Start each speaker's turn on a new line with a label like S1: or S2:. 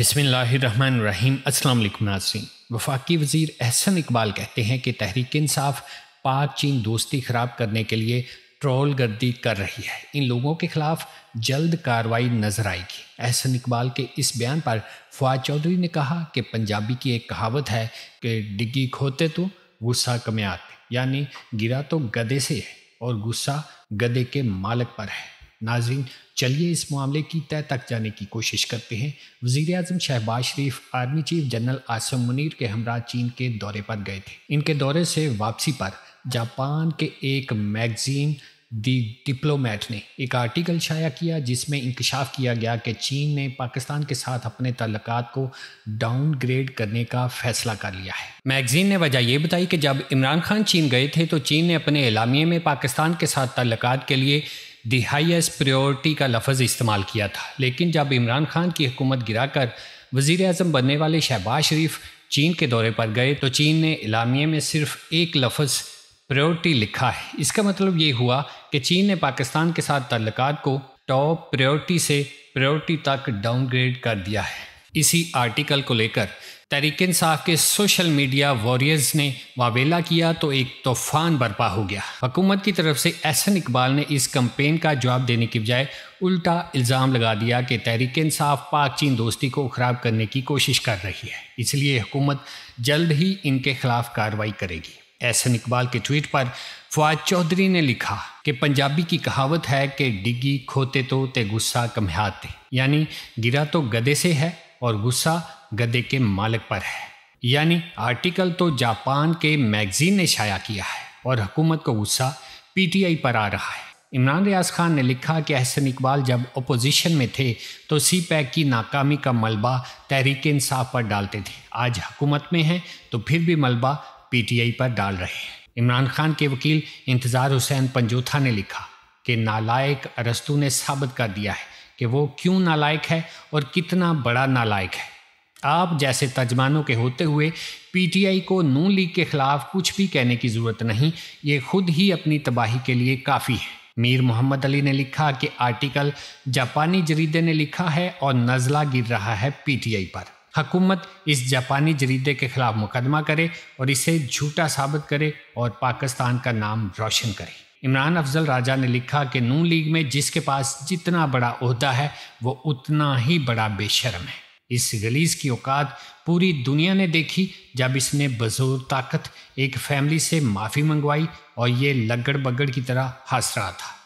S1: अस्सलाम अल्लाम नाजरीन वफाकी वज़ीर अहसन इकबाल कहते हैं कि तहरीक इंसाफ पाक चीन दोस्ती ख़राब करने के लिए ट्रोल गर्दी कर रही है इन लोगों के खिलाफ जल्द कार्रवाई नजर आएगी अहसन इकबाल के इस बयान पर फवाद चौधरी ने कहा कि पंजाबी की एक कहावत है कि डिग्गी खोते तो गुस्सा कमे आते यानी गिरा तो गदे से है और गुस्सा गदे के मालक पर है नाजरीन चलिए इस मामले की तय तक जाने की कोशिश करते हैं वजीर अजम Shehbaz Sharif army chief general Asim Munir के हमरा चीन के दौरे पर गए थे इनके दौरे से वापसी पर जापान के एक मैगजीन दी डिप्लोमेट ने एक आर्टिकल शाया किया जिसमें इंकशाफ किया गया कि चीन ने पाकिस्तान के साथ अपने तल्लक को डाउनग्रेड करने का फैसला कर लिया है मैगजीन ने वजह यह बताई कि जब इमरान खान चीन गए थे तो चीन ने अपने एलामिए में पाकिस्तान के साथ तल्लक के लिए दी हाइस्ट प्रायोरिटी का लफ्ज़ इस्तेमाल किया था लेकिन जब इमरान खान की हुकूमत कर वजीर अजम बनने वाले शहबाज शरीफ चीन के दौरे पर गए तो चीन ने इलामिया में सिर्फ एक लफ्ज़ प्रायोरिटी लिखा है इसका मतलब ये हुआ कि चीन ने पाकिस्तान के साथ तल्लक को टॉप प्रायोरिटी से प्रायोरिटी तक डाउनग्रेड कर दिया है इसी आर्टिकल को लेकर तहरीक इंसाफ के सोशल मीडिया वॉरियर्स ने वावेला किया तो एक तूफान बर्पा हो गया हुकूमत की तरफ से एहसन इकबाल ने इस कंपेन का जवाब देने की बजाय उल्टा इल्ज़ाम लगा दिया कि तहरीक इंसाफ पाक चीन दोस्ती को खराब करने की कोशिश कर रही है इसलिए हुकूमत जल्द ही इनके खिलाफ कार्रवाई करेगी एहसन इकबाल के ट्वीट पर फवाद चौधरी ने लिखा कि पंजाबी की कहावत है कि डिगी खोते तो ते गुस्सा कमहाते यानी गिरा तो गदे से है और गुस्सा गद्दे के मालिक पर है यानी आर्टिकल तो जापान के मैगजीन ने शाया किया है और हुकूमत को गुस्सा पीटीआई पर आ रहा है इमरान रियाज खान ने लिखा कि अहसन इकबाल जब अपोजिशन में थे तो सी पैक की नाकामी का मलबा तहरीक इंसाफ पर डालते थे आज हुकूमत में हैं तो फिर भी मलबा पीटीआई पर डाल रहे हैं इमरान खान के वकील इंतज़ार हुसैन पंजोथा ने लिखा कि नालायक अरस्तू ने साबित कर दिया है कि वो क्यों नालायक है और कितना बड़ा नालायक है आप जैसे तर्जमानों के होते हुए पीटीआई को नू लीग के खिलाफ कुछ भी कहने की ज़रूरत नहीं ये खुद ही अपनी तबाही के लिए काफ़ी है मीर मोहम्मद अली ने लिखा कि आर्टिकल जापानी जरीदे ने लिखा है और नज़ला गिर रहा है पीटीआई पर हकूमत इस जापानी जरीदे के खिलाफ मुकदमा करे और इसे झूठा साबित करे और पाकिस्तान का नाम रोशन करे इमरान अफजल राजा ने लिखा कि नू लीग में जिसके पास जितना बड़ा अहदा है वो उतना ही बड़ा बेशरम है इस गलीज की औकात पूरी दुनिया ने देखी जब इसने बजोर ताकत एक फैमिली से माफ़ी मंगवाई और ये लगड़ बगड़ की तरह हंस रहा था